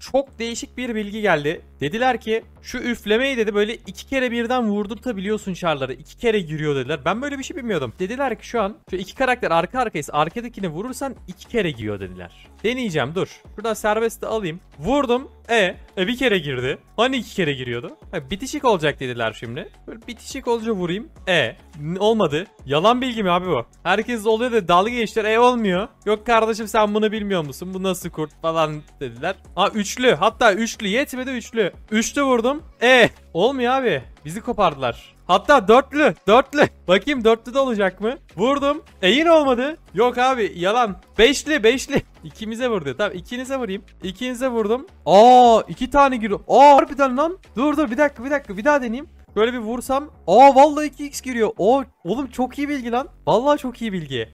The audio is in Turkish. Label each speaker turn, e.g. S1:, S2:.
S1: çok değişik bir bilgi geldi. Dediler ki şu üflemeyi dedi böyle iki kere birden vurdurtabiliyorsun şarları. iki kere giriyor dediler. Ben böyle bir şey bilmiyordum. Dediler ki şu an şu iki karakter arka arkayız. Arkadakini vurursan iki kere giriyor dediler. Deneyeceğim dur. Şuradan serbest de alayım. Vurdum. E, e bir kere girdi. Hani iki kere giriyordu? Ha, bitişik olacak dediler şimdi. Böyle bitişik olunca vurayım. E olmadı. Yalan bilgi mi abi bu? Herkes oluyor da dalga geçtiler. E olmuyor. Yok kardeşim sen bunu bilmiyor musun? Bu nasıl kurt falan dediler. Ha üçlü. Hatta üçlü yetmedi üçlü. Üçlü vurdum. E olmuyor abi. Bizi kopardılar. Hatta dörtlü. Dörtlü. Bakayım dörtlü de olacak mı? Vurdum. E yine olmadı. Yok abi yalan. Beşli beşli. İkimize vurdu. Tamam ikinize vurayım. İkinize vurdum. Aa iki tane giriyor. Aa harbiden lan. Dur dur bir dakika bir dakika bir daha deneyeyim. Böyle bir vursam. Aa vallahi 2x giriyor. Oo, oğlum çok iyi bilgi lan. Vallahi çok iyi bilgi.